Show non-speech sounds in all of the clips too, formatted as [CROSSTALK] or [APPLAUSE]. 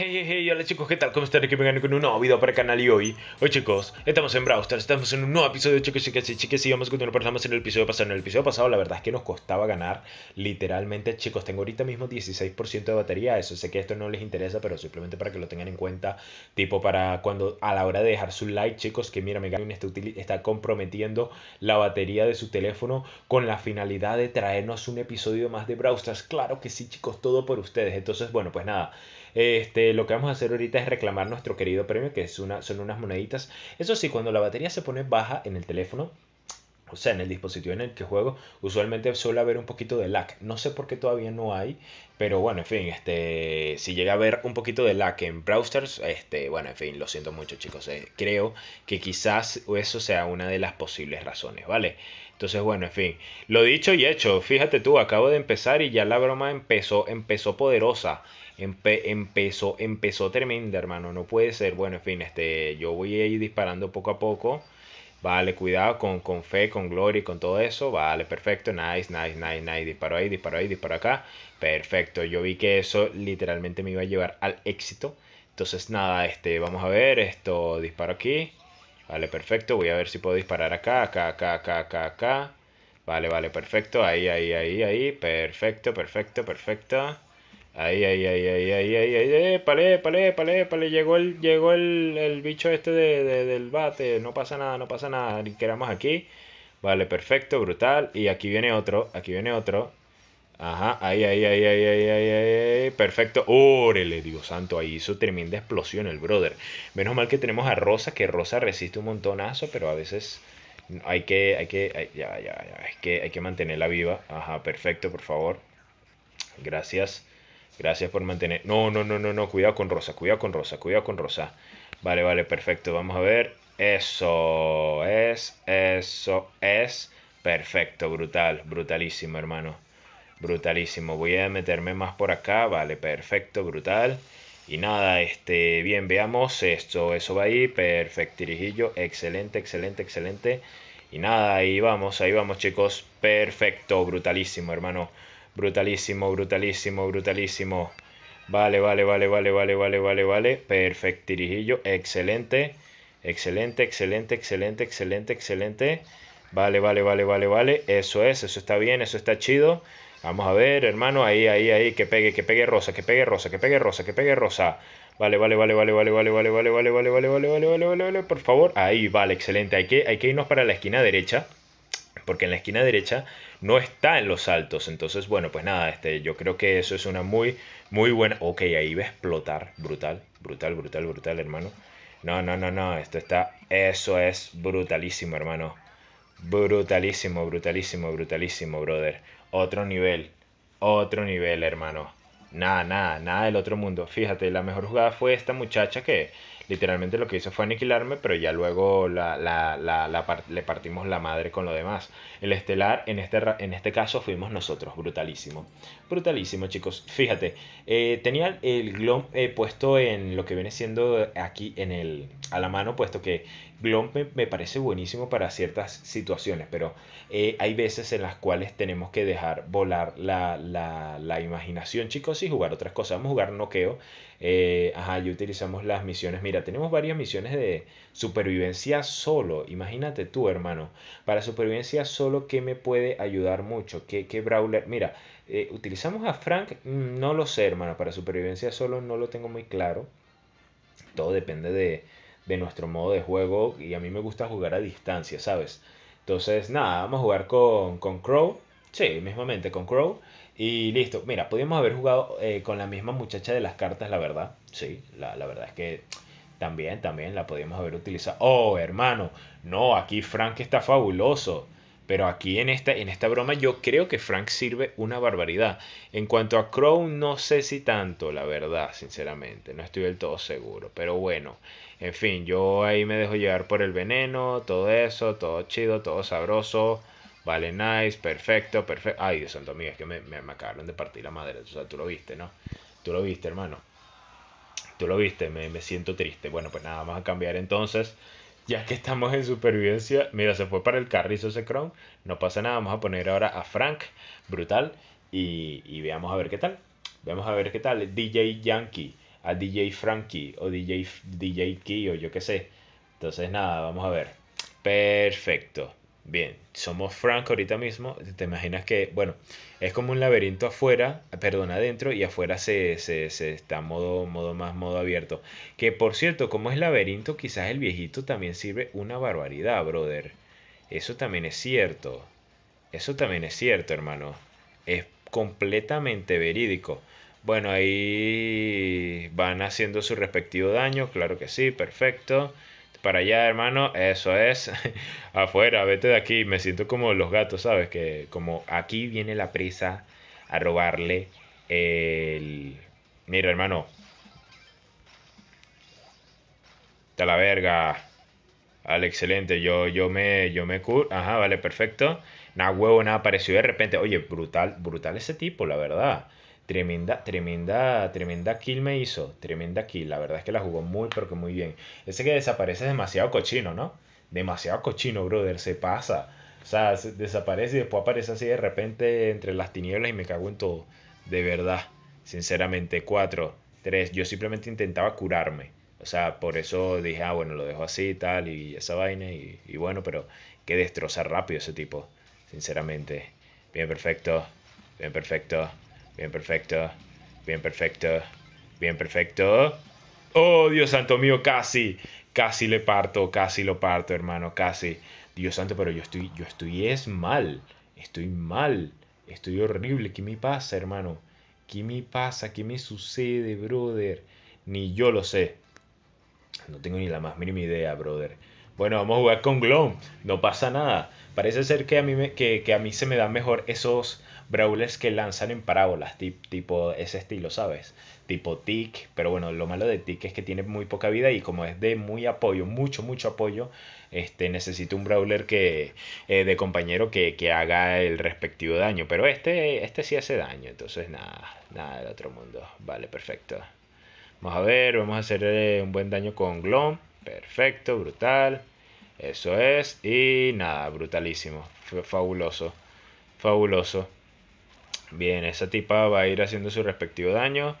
Hey, hey, hey, hola chicos, ¿qué tal? ¿Cómo están? Aquí vengan con un nuevo video para el canal y hoy, hoy chicos, estamos en Brawl estamos en un nuevo episodio, chicos, chicas y chicas, vamos a continuar, en el episodio pasado, en el episodio pasado la verdad es que nos costaba ganar, literalmente, chicos, tengo ahorita mismo 16% de batería, eso sé que esto no les interesa, pero simplemente para que lo tengan en cuenta, tipo para cuando, a la hora de dejar su like, chicos, que mira, Megan está, está comprometiendo la batería de su teléfono con la finalidad de traernos un episodio más de Brawl Stars, claro que sí, chicos, todo por ustedes, entonces, bueno, pues nada, este, lo que vamos a hacer ahorita es reclamar nuestro querido premio, que es una, son unas moneditas. Eso sí, cuando la batería se pone baja en el teléfono, o sea, en el dispositivo en el que juego, usualmente suele haber un poquito de lag. No sé por qué todavía no hay, pero bueno, en fin, este, si llega a haber un poquito de lag en browsers, este, bueno, en fin, lo siento mucho, chicos. Eh, creo que quizás eso sea una de las posibles razones, ¿vale? Entonces, bueno, en fin, lo dicho y hecho. Fíjate tú, acabo de empezar y ya la broma empezó, empezó poderosa empezó, empezó tremenda, hermano. No puede ser. Bueno, en fin, este, yo voy a ir disparando poco a poco. Vale, cuidado con, fe, con gloria y con todo eso. Vale, perfecto. Nice, nice, nice, nice. Disparo ahí, disparo ahí, disparo acá. Perfecto. Yo vi que eso literalmente me iba a llevar al éxito. Entonces, nada, este, vamos a ver. Esto, disparo aquí. Vale, perfecto. Voy a ver si puedo disparar acá, acá, acá, acá, acá, acá. Vale, vale, perfecto. Ahí, ahí, ahí, ahí. Perfecto, perfecto, perfecto. Ahí, ahí, ahí, ahí, ahí, ahí, ahí, palé, palé, palé, palé, llegó el, llegó el, el bicho este de, de, del bate, no pasa nada, no pasa nada, queramos aquí, vale, perfecto, brutal, y aquí viene otro, aquí viene otro, ajá, ahí, ahí, ahí, ahí, ahí, ahí, ahí, perfecto, órale, Dios santo, ahí hizo tremenda explosión el brother, menos mal que tenemos a Rosa, que Rosa resiste un montonazo, pero a veces hay que, hay que, ya, ya, ya, es que hay que mantenerla viva, ajá, perfecto, por favor, gracias, Gracias por mantener. No, no, no, no, no. Cuidado con Rosa, cuidado con Rosa, cuidado con Rosa. Vale, vale, perfecto. Vamos a ver. Eso es, eso es. Perfecto, brutal, brutalísimo, hermano. Brutalísimo. Voy a meterme más por acá. Vale, perfecto, brutal. Y nada, este, bien, veamos esto, eso va ahí, perfecto, tirijillo, excelente, excelente, excelente. Y nada, ahí vamos, ahí vamos chicos, perfecto, brutalísimo hermano. Brutalísimo, brutalísimo, brutalísimo. Vale, vale, vale, vale, vale, vale, vale, vale. Perfecto, Perfectirijillo. Excelente. Excelente, excelente, excelente, excelente, excelente. Vale, vale, vale, vale, vale. Eso es, eso está bien, eso está chido. Vamos a ver, hermano. Ahí, ahí, ahí. Que pegue, que pegue rosa, que pegue rosa, que pegue rosa, que pegue rosa. Vale, vale, vale, vale, vale, vale, vale, vale, vale, vale, vale, vale, vale, vale, vale, vale, por favor. Ahí, vale, excelente. Hay que, hay que irnos para la esquina derecha porque en la esquina derecha no está en los altos, Entonces, bueno, pues nada, este, yo creo que eso es una muy, muy buena... Ok, ahí va a explotar. Brutal, brutal, brutal, brutal, hermano. No, no, no, no, esto está... Eso es brutalísimo, hermano. Brutalísimo, brutalísimo, brutalísimo, brother. Otro nivel, otro nivel, hermano. Nada, nada, nada del otro mundo. Fíjate, la mejor jugada fue esta muchacha que literalmente lo que hizo fue aniquilarme, pero ya luego la, le partimos la madre con lo demás. El estelar, en este, en este caso, fuimos nosotros, brutalísimo. Brutalísimo, chicos. Fíjate, eh, tenía el Glomp eh, puesto en lo que viene siendo aquí en el, a la mano, puesto que Glomp me, parece buenísimo para ciertas situaciones, pero eh, hay veces en las cuales tenemos que dejar volar la, la imaginación, chicos, y jugar otras cosas. Vamos a jugar noqueo. Eh, ajá, utilizamos las misiones. Mira, tenemos varias misiones de supervivencia solo. Imagínate tú, hermano. Para supervivencia solo, ¿qué me puede ayudar mucho? ¿Qué, brawler? Mira, eh, ¿utilizamos a Frank? Mm, no lo sé, hermano. Para supervivencia solo no lo tengo muy claro. Todo depende de, nuestro modo de juego. Y a mí me gusta jugar a distancia, ¿sabes? Entonces, nada, vamos a jugar con, con Crow. Sí, mismamente con Crow. Y listo. Mira, pudimos haber jugado eh, con la misma muchacha de las cartas, la verdad. Sí, la, verdad es que también, también la podíamos haber utilizado. Oh, hermano, no, aquí Frank está fabuloso. Pero aquí en esta, en esta broma yo creo que Frank sirve una barbaridad. En cuanto a Crow, no sé si tanto, la verdad, sinceramente. No estoy del todo seguro. Pero bueno, en fin, yo ahí me dejo llevar por el veneno, todo eso, todo chido, todo sabroso. Vale, nice, perfecto, perfecto. Ay, Dios santo, amiga, es que me, me, acabaron de partir la madre. O sea, tú lo viste, ¿no? Tú lo viste, hermano. Tú lo viste, me, siento triste. Bueno, pues nada, vamos a cambiar entonces. Ya que estamos en supervivencia, mira, se fue para el carrizo ese cron No pasa nada, vamos a poner ahora a Frank, brutal. Y, y veamos a ver qué tal. Veamos a ver qué tal. DJ Yankee, a DJ Frankie o DJ, DJ Key o yo qué sé. Entonces nada, vamos a ver. Perfecto. Bien, somos Frank ahorita mismo. Te imaginas que, bueno, es como un laberinto afuera, perdón, adentro y afuera se, se, está modo, modo más modo abierto. Que por cierto, como es laberinto, quizás el viejito también sirve una barbaridad, brother. Eso también es cierto. Eso también es cierto, hermano. Es completamente verídico. Bueno, ahí van haciendo su respectivo daño, claro que sí, perfecto para allá, hermano, eso es, [LAUGHS] afuera, vete de aquí, me siento como los gatos, ¿sabes? Que como aquí viene la prisa a robarle el... Mira, hermano. Está la verga. Al excelente, yo, yo me, yo me Ajá, vale, perfecto. Nada huevo, nada apareció de repente. Oye, brutal, brutal ese tipo, la verdad. Tremenda, tremenda, tremenda kill me hizo. Tremenda kill. La verdad es que la jugó muy, Porque muy bien. Ese que desaparece es demasiado cochino, ¿no? Demasiado cochino, brother. Se pasa. O sea, desaparece y después aparece así de repente entre las tinieblas y me cago en todo. De verdad. Sinceramente. Cuatro, tres. Yo simplemente intentaba curarme. O sea, por eso dije, ah, bueno, lo dejo así y tal, y esa vaina, y, y, bueno, pero Qué destrozar rápido ese tipo, sinceramente. Bien, perfecto, bien, perfecto. Bien, perfecto. Bien, perfecto. Bien, perfecto. Oh, Dios santo mío, casi. Casi le parto, casi lo parto, hermano, casi. Dios santo, pero yo estoy, yo estoy es mal. Estoy mal. Estoy horrible. ¿Qué me pasa, hermano? ¿Qué me pasa? ¿Qué me sucede, brother? Ni yo lo sé. No tengo ni la más mínima idea, brother. Bueno, vamos a jugar con Glow. No pasa nada. Parece ser que a mí, que, que a mí se me dan mejor esos brawlers que lanzan en parábolas, tipo ese estilo, ¿sabes? Tipo Tick, pero bueno, lo malo de Tick es que tiene muy poca vida y como es de muy apoyo, mucho, mucho apoyo, este, necesito un brawler que, eh, de compañero que, que, haga el respectivo daño, pero este, este sí hace daño, entonces nada, nada del otro mundo, vale, perfecto. Vamos a ver, vamos a hacer eh, un buen daño con Glom, perfecto, brutal. Eso es. Y nada, brutalísimo. fabuloso. Fabuloso. Bien, esa tipa va a ir haciendo su respectivo daño.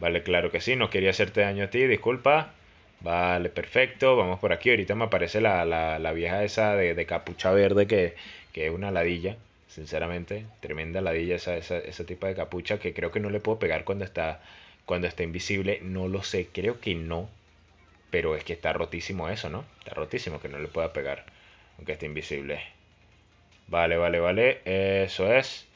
Vale, claro que sí, no quería hacerte daño a ti, disculpa. Vale, perfecto, vamos por aquí. Ahorita me aparece la, la, vieja esa de, capucha verde que, que es una ladilla sinceramente, tremenda ladilla esa, esa, de capucha que creo que no le puedo pegar cuando está, cuando está invisible, no lo sé, creo que no, pero es que está rotísimo eso, ¿no? Está rotísimo que no le pueda pegar, aunque esté invisible. Vale, vale, vale, eso es.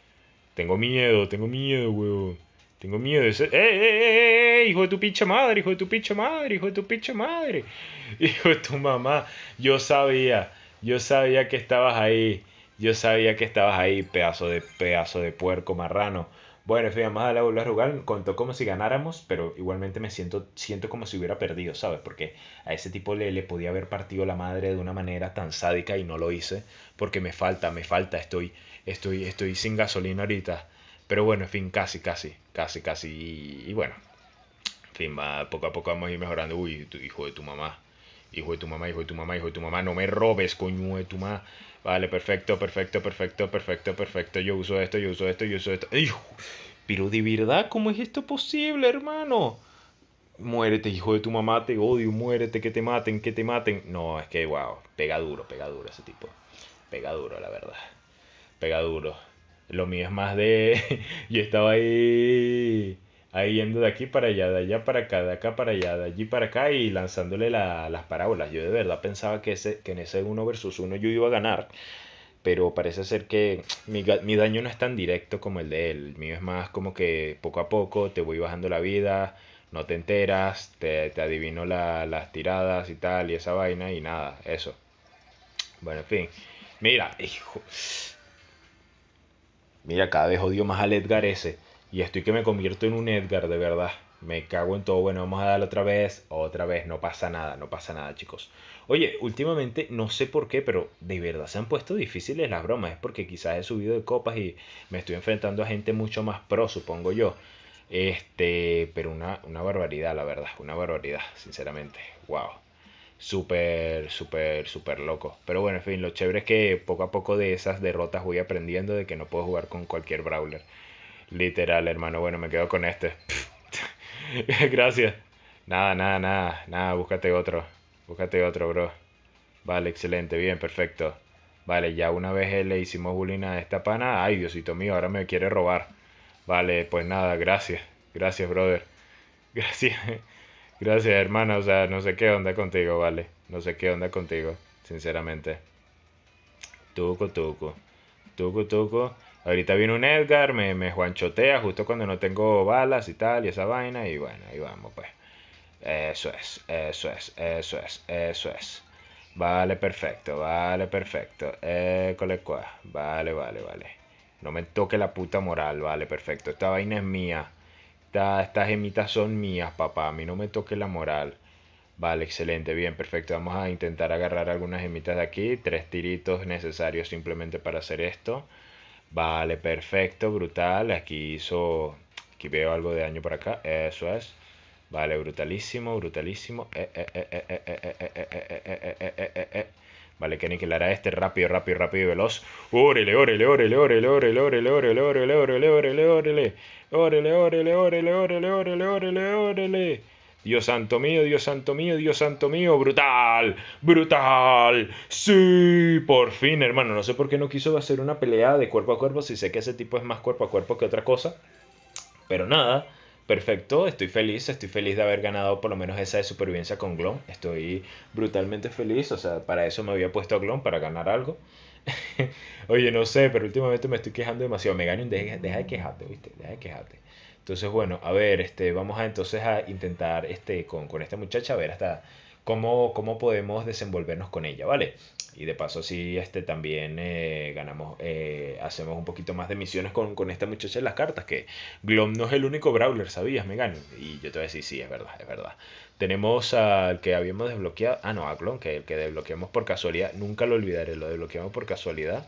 Tengo miedo, tengo miedo, weón. Tengo miedo. De ser... ¡Eh, eh, Hijo de tu pinche madre, hijo de tu pinche madre, hijo de tu pinche madre. [LAUGHS] Hijo de tu mamá. Yo sabía, yo sabía que estabas ahí. Yo sabía que estabas ahí, pedazo de pedazo de puerco marrano. Bueno, en fin, a la volver rugal jugar, contó como si ganáramos, pero igualmente me siento, siento como si hubiera perdido, ¿sabes? Porque a ese tipo le, le podía haber partido la madre de una manera tan sádica y no lo hice, porque me falta, me falta, estoy, estoy, estoy sin gasolina ahorita. Pero bueno, en fin, casi, casi, casi, casi. Y, bueno, en fin, va, poco a poco vamos a ir mejorando. Uy, hijo de tu mamá, hijo de tu mamá, hijo de tu mamá, hijo de tu mamá, no me robes, coño de tu mamá. Vale, perfecto, perfecto, perfecto, perfecto, perfecto. Yo uso esto, yo uso esto, yo uso esto. Pero de verdad, ¿cómo es esto posible, hermano? Muérete, hijo de tu mamá, te odio, muérete, que te maten, que te maten. No, es que, wow, pega duro, pega duro ese tipo. Pega duro, la verdad pega duro. Lo mío es más de. [LAUGHS] yo estaba ahí. Ahí yendo de aquí para allá, de allá para acá, de acá para allá, de allí para acá y lanzándole las parábolas. Yo de verdad pensaba que, que en ese 1 versus 1 yo iba a ganar pero parece ser que mi, daño no es tan directo como el de él. El mío es más como que poco a poco te voy bajando la vida, no te enteras, te, te adivino las tiradas y tal, y esa vaina, y nada, eso. Bueno, en fin. Mira, hijo, Mira, cada vez odio más al Edgar ese. Y estoy que me convierto en un Edgar, de verdad. Me cago en todo. Bueno, vamos a darle otra vez, otra vez. No pasa nada, no pasa nada, chicos. Oye, últimamente, no sé por qué, pero de verdad se han puesto difíciles las bromas. Es porque quizás he subido de copas y me estoy enfrentando a gente mucho más pro, supongo yo. Este, pero una, una barbaridad, la verdad. Una barbaridad, sinceramente. Wow súper, súper, súper loco. Pero bueno, en fin, lo chévere es que poco a poco de esas derrotas voy aprendiendo de que no puedo jugar con cualquier brawler. Literal, hermano. Bueno, me quedo con este. [LAUGHS] Gracias. Nada, nada, nada. Nada, búscate otro. Búscate otro, bro. Vale, excelente, bien, perfecto. Vale, ya una vez le hicimos bullying a esta pana. Ay, Diosito mío, ahora me quiere robar. Vale, pues nada, gracias. Gracias, brother. [LAUGHS] Gracias. Gracias, hermano, O sea, no sé qué onda contigo, vale. No sé qué onda contigo, sinceramente. Tuco, tuco. Tuco, tuco. Ahorita viene un Edgar, me, me juanchotea justo cuando no tengo balas y tal, y esa vaina. Y bueno, ahí vamos, pues. Eso es, eso es, eso es, eso es. Vale, perfecto, vale, perfecto. École cuá. Vale, vale, vale. No me toque la puta moral, vale, perfecto. Esta vaina es mía estas gemitas son mías, papá. A mí no me toque la moral. Vale, excelente, bien, perfecto. Vamos a intentar agarrar algunas gemitas de aquí. Tres tiritos necesarios simplemente para hacer esto. Vale, perfecto, brutal. Aquí hizo... Aquí veo algo de daño por acá. Eso es. Vale, brutalísimo, brutalísimo. Eh, eh, eh, Vale, que aniquilará a este rápido, rápido, rápido y veloz. Órele, órele, órele, órele, órele, órele, órele, órele, órele, órele, órele. Órele, órele, órele, órele, órele, órele, órele. Dios santo mío, Dios santo mío, Dios santo mío, brutal, brutal. Sí, por fin, hermano. No sé por qué no quiso hacer una pelea de cuerpo a cuerpo. Si sé que ese tipo es más cuerpo a cuerpo que otra cosa. Pero nada perfecto, estoy feliz, estoy feliz de haber ganado por lo menos esa de supervivencia con Glon, estoy brutalmente feliz, o sea, para eso me había puesto a Glon, para ganar algo. [LAUGHS] Oye, no sé, pero últimamente me estoy quejando demasiado, me deja, deja de quejarte, viste, deja de quejarte. Entonces, bueno, a ver, este, vamos a entonces a intentar este, con, esta muchacha, a ver hasta cómo, cómo podemos desenvolvernos con ella, ¿vale? Y de paso, si sí, este, también eh, ganamos, eh, hacemos un poquito más de misiones con, esta muchacha en las cartas, que Glom no es el único Brawler, ¿sabías, Megan? Y yo te voy a decir, sí, es verdad, es verdad. Tenemos al que habíamos desbloqueado, ah, no, a Glom, que el que desbloqueamos por casualidad, nunca lo olvidaré, lo desbloqueamos por casualidad.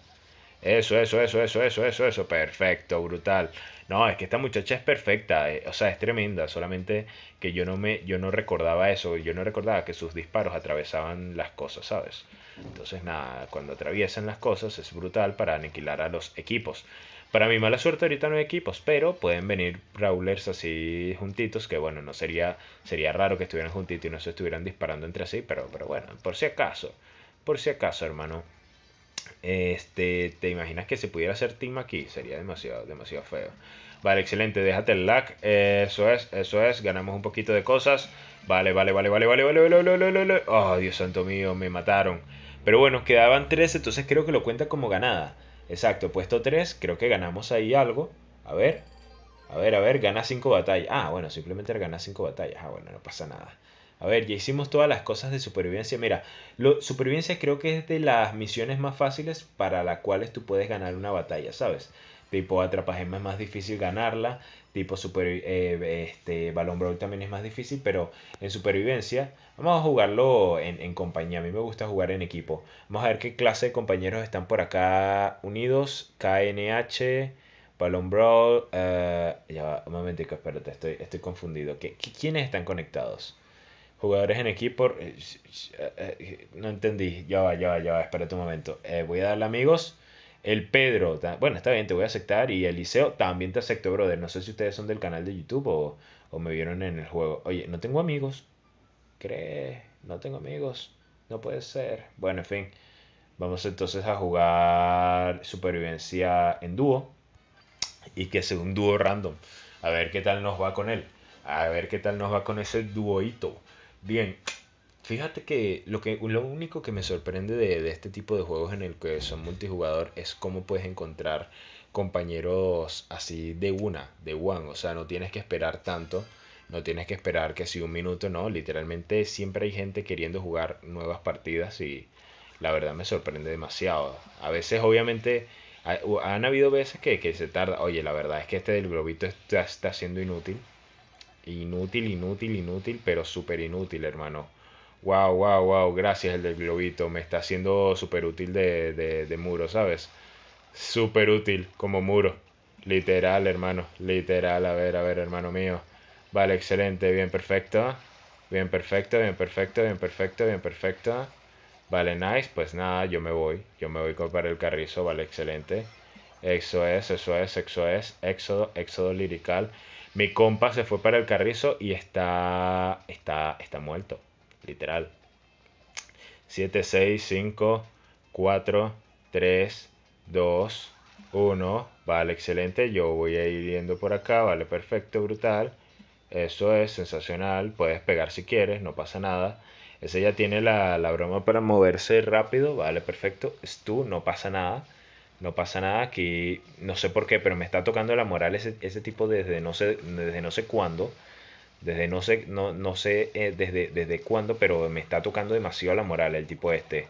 Eso, eso, eso, eso, eso, eso, eso, perfecto, brutal. No, es que esta muchacha es perfecta, eh, o sea, es tremenda, solamente que yo no me yo no recordaba eso, yo no recordaba que sus disparos atravesaban las cosas, ¿sabes? Entonces, nada, cuando atraviesan las cosas es brutal para aniquilar a los equipos. Para mi mala suerte ahorita no hay equipos, pero pueden venir Brawlers así juntitos, que bueno, no sería, sería raro que estuvieran juntitos y no se estuvieran disparando entre sí, pero, pero bueno, por si acaso, por si acaso, hermano. Este, ¿te imaginas que se pudiera hacer team aquí? Sería demasiado, demasiado feo. Vale, excelente, déjate el lag. Eso es, eso es, ganamos un poquito de cosas. Vale, vale, vale, vale, vale, vale, vale, vale, vale, vale. Oh, Dios santo mío, me mataron. Pero bueno, quedaban 3, entonces creo que lo cuenta como ganada. Exacto, puesto 3, creo que ganamos ahí algo. A ver, a ver, a ver, gana 5 batallas. Ah, bueno, simplemente gana 5 batallas. Ah, bueno, no pasa nada. A ver, ya hicimos todas las cosas de supervivencia. Mira, lo, supervivencia creo que es de las misiones más fáciles para las cuales tú puedes ganar una batalla, ¿sabes? Tipo, Atrapajema es más difícil ganarla. Tipo, super, eh, este, Balón Brawl también es más difícil. Pero en supervivencia, vamos a jugarlo en, compañía. A mí me gusta jugar en equipo. Vamos a ver qué clase de compañeros están por acá unidos. KNH, Balón Brawl. Eh, ya va, un momentico, espérate, estoy, estoy confundido. quiénes están conectados? Jugadores en equipo. Eh, no entendí. Ya va, ya va, ya va. Espérate un momento. voy a darle amigos. El Pedro, bueno, está bien, te voy a aceptar. Y Eliseo, también te acepto, brother. No sé si ustedes son del canal de YouTube o, me vieron en el juego. Oye, no tengo amigos. ¿Cree? No tengo amigos. No puede ser. Bueno, en fin. Vamos entonces a jugar supervivencia en dúo. Y que sea un dúo random. A ver qué tal nos va con él. A ver qué tal nos va con ese dúoito. Bien, Fíjate que lo, que lo único que me sorprende de, este tipo de juegos en el que son multijugador es cómo puedes encontrar compañeros así de una, de one. O sea, no tienes que esperar tanto, no tienes que esperar que si un minuto, no. Literalmente siempre hay gente queriendo jugar nuevas partidas y la verdad me sorprende demasiado. A veces, obviamente, han habido veces que, se tarda. Oye, la verdad es que este del globito está, está siendo inútil. Inútil, inútil, inútil, pero súper inútil, hermano wow, wow, wow, gracias el del globito, me está haciendo súper útil de, de, muro, ¿sabes? Súper útil como muro, literal, hermano, literal, a ver, a ver, hermano mío. Vale, excelente, bien, perfecto, bien, perfecto, bien, perfecto, bien, perfecto, bien, perfecto. Vale, nice, pues nada, yo me voy, yo me voy para el carrizo, vale, excelente. Eso es, eso es, eso es, éxodo, éxodo lirical. Mi compa se fue para el carrizo y está, está, está muerto literal. 7, 6, 5, 4, 3, 2, 1. Vale, excelente. Yo voy a ir yendo por acá. Vale, perfecto, brutal. Eso es sensacional. Puedes pegar si quieres, no pasa nada. Ese ya tiene la, broma para moverse rápido. Vale, perfecto. Es tú, no pasa nada. No pasa nada aquí. No sé por qué, pero me está tocando la moral ese, ese tipo desde no, sé, desde no sé cuándo. Desde no sé, no, no sé eh, desde, desde cuándo, pero me está tocando demasiado la moral el tipo este,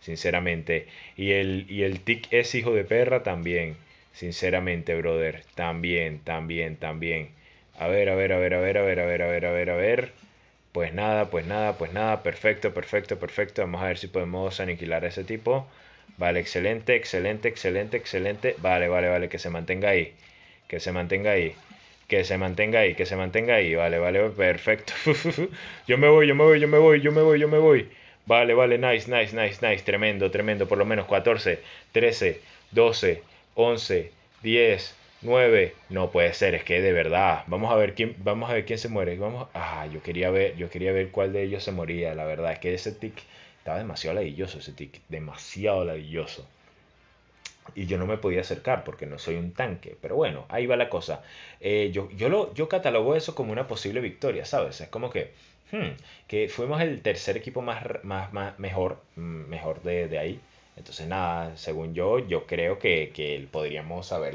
sinceramente. Y el, y el tic es hijo de perra también, sinceramente, brother. También, también, también. A ver, a ver, a ver, a ver, a ver, a ver, a ver, a ver, a ver. Pues nada, pues nada, pues nada. Perfecto, perfecto, perfecto. Vamos a ver si podemos aniquilar a ese tipo. Vale, excelente, excelente, excelente, excelente. Vale, vale, vale, que se mantenga ahí. Que se mantenga ahí que se mantenga ahí, que se mantenga ahí, vale, vale, perfecto. [LAUGHS] yo me voy, yo me voy, yo me voy, yo me voy, yo me voy. Vale, vale, nice, nice, nice, nice, tremendo, tremendo, por lo menos 14, 13, 12, 11, 10, 9. No puede ser, es que de verdad, vamos a ver quién vamos a ver quién se muere. Vamos, ah, yo quería ver, yo quería ver cuál de ellos se moría, la verdad, es que ese tick estaba demasiado ladilloso ese tick, demasiado ladilloso y yo no me podía acercar porque no soy un tanque. Pero bueno, ahí va la cosa. Eh, yo, yo, lo, yo catalogo eso como una posible victoria, ¿sabes? Es como que, hmm, que fuimos el tercer equipo más, más, más mejor, mm, mejor de, de, ahí. Entonces, nada, según yo, yo creo que, que podríamos saber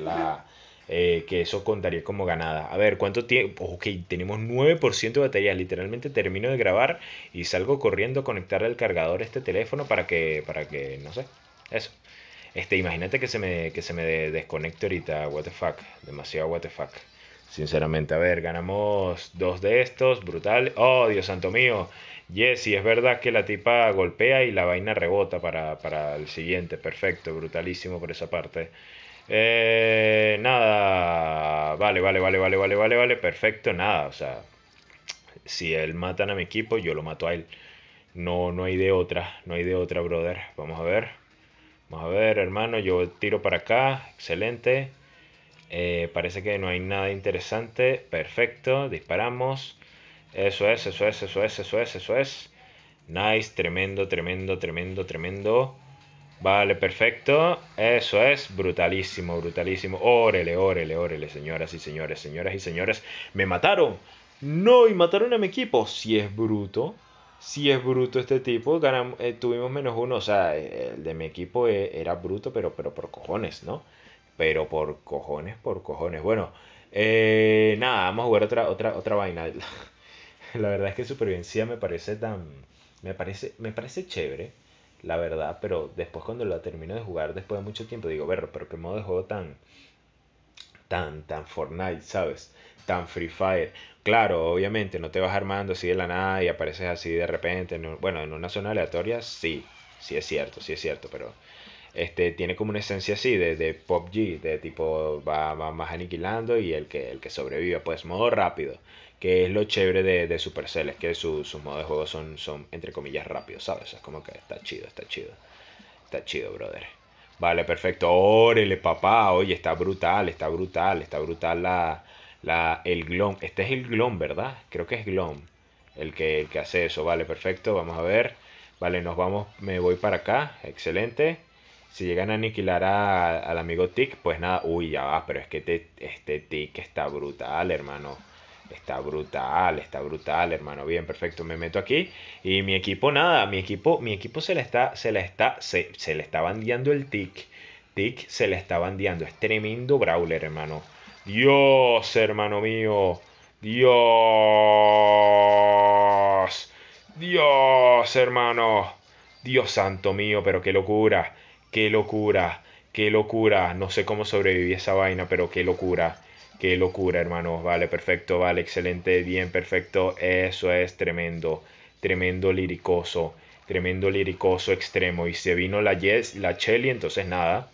eh, que eso contaría como ganada. A ver, ¿cuánto tiempo? Ok, tenemos 9% de batería. Literalmente termino de grabar y salgo corriendo a conectar al cargador este teléfono para que, para que, no sé, eso. Este, imagínate que se me, que se me desconecte ahorita, what demasiado what Sinceramente, a ver, ganamos dos de estos, brutal. Oh, Dios santo mío. Yes, y es verdad que la tipa golpea y la vaina rebota para, el siguiente. Perfecto, brutalísimo por esa parte. Eh, nada, vale, vale, vale, vale, vale, vale, vale, perfecto, nada. O sea, si él matan a mi equipo, yo lo mato a él. No, no hay de otra, no hay de otra, brother. Vamos a ver. Vamos a ver, hermano, yo tiro para acá, excelente. Eh, parece que no hay nada interesante, perfecto, disparamos. Eso es, eso es, eso es, eso es, eso es. Nice, tremendo, tremendo, tremendo, tremendo. Vale, perfecto. Eso es brutalísimo, brutalísimo. Órele, órele, órele, señoras y señores, señoras y señores. Me mataron. No, y mataron a mi equipo. Si es bruto, si es bruto este tipo, ganamos, eh, tuvimos menos uno, o sea, eh, el de mi equipo eh, era bruto, pero, pero por cojones, ¿no? Pero por cojones, por cojones. Bueno, nada, vamos a jugar otra, otra, otra vaina. [LAUGHS] La verdad es que supervivencia me parece tan... Me parece, me parece chévere, la verdad, pero después cuando la termino de jugar, después de mucho tiempo, digo, ver, pero qué modo de juego tan... Tan, tan Fortnite, ¿sabes? tan Free Fire. Claro, obviamente, no te vas armando así de la nada y apareces así de repente. bueno, en una zona aleatoria sí, sí es cierto, sí es cierto, pero este tiene como una esencia así de, Pop G, de tipo va, más aniquilando y el que, el que sobrevive, pues modo rápido, que es lo chévere de, de Supercell, es que sus su modos de juego son, son entre comillas rápidos, ¿sabes? es como que está chido, está chido, está chido, brother. Vale, perfecto. Órele, papá. Oye, está brutal, está brutal, está brutal la, el Glom, este es el Glom, ¿verdad? Creo que es Glom el que, el que hace eso. Vale, perfecto, vamos a ver. Vale, nos vamos, me voy para acá, excelente. Si llegan a aniquilar a, al amigo Tick, pues nada, uy, ya va, pero es que este Tick está brutal, hermano. Está brutal, está brutal, hermano. Bien, perfecto. Me meto aquí. Y mi equipo, nada. Mi equipo, mi equipo se le está, se le está, se, le está bandeando el tick. Tick se le está bandeando. Es tremendo brawler, hermano. Dios, hermano mío. Dios. Dios, hermano. Dios santo mío, pero qué locura. Qué locura. Qué locura. No sé cómo sobreviví esa vaina, pero qué locura. Qué locura, hermano. Vale, perfecto, vale, excelente, bien, perfecto. Eso es tremendo. Tremendo liricoso. Tremendo liricoso extremo. Y se vino la Yes, la entonces nada.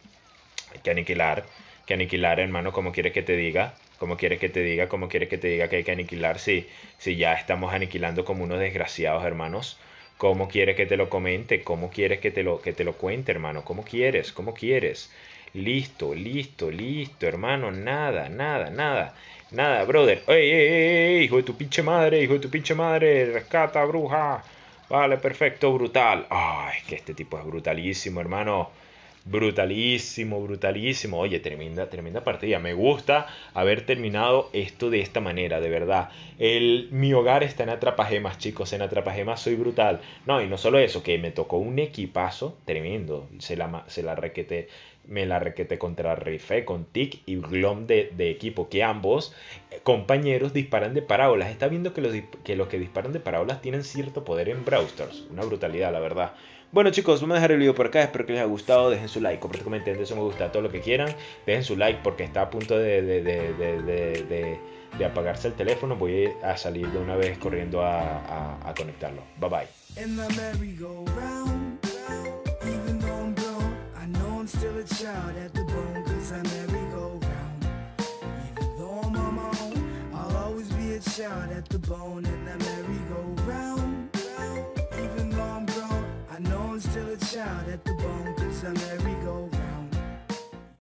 Hay que aniquilar que aniquilar, hermano, como quiere que te diga, como quiere que te diga, como quiere que te diga que hay que aniquilar, si, ya estamos aniquilando como unos desgraciados, hermanos. ¿Cómo quieres que te lo comente? ¿Cómo quieres que te lo, que te lo cuente, hermano? ¿Cómo quieres? ¿Cómo quieres? Listo, listo, listo, hermano. Nada, nada, nada. Nada, brother. ¡Ey, ey, ey! Hijo de tu pinche madre, hijo de tu pinche madre. Rescata, bruja. Vale, perfecto, brutal. Ay, que este tipo es brutalísimo, hermano. Brutalísimo, brutalísimo. Oye, tremenda, tremenda partida. Me gusta haber terminado esto de esta manera, de verdad. El, mi hogar está en Atrapajemas, chicos. En Atrapajemas soy brutal. No, y no solo eso, que me tocó un equipazo tremendo. Se la, se la requete me la requete contra Rife con Tic y Glom de, equipo, que ambos eh, compañeros disparan de parábolas. Está viendo que los, que los que disparan de parábolas tienen cierto poder en Brawl Una brutalidad, la verdad. Bueno chicos, vamos a dejar el video por acá, espero que les haya gustado, dejen su like, compartan, comenten, eso me gusta, todo lo que quieran, dejen su like porque está a punto de, apagarse el teléfono, voy a salir de una vez corriendo a conectarlo. Bye bye. shout at the bone, cause I'm every.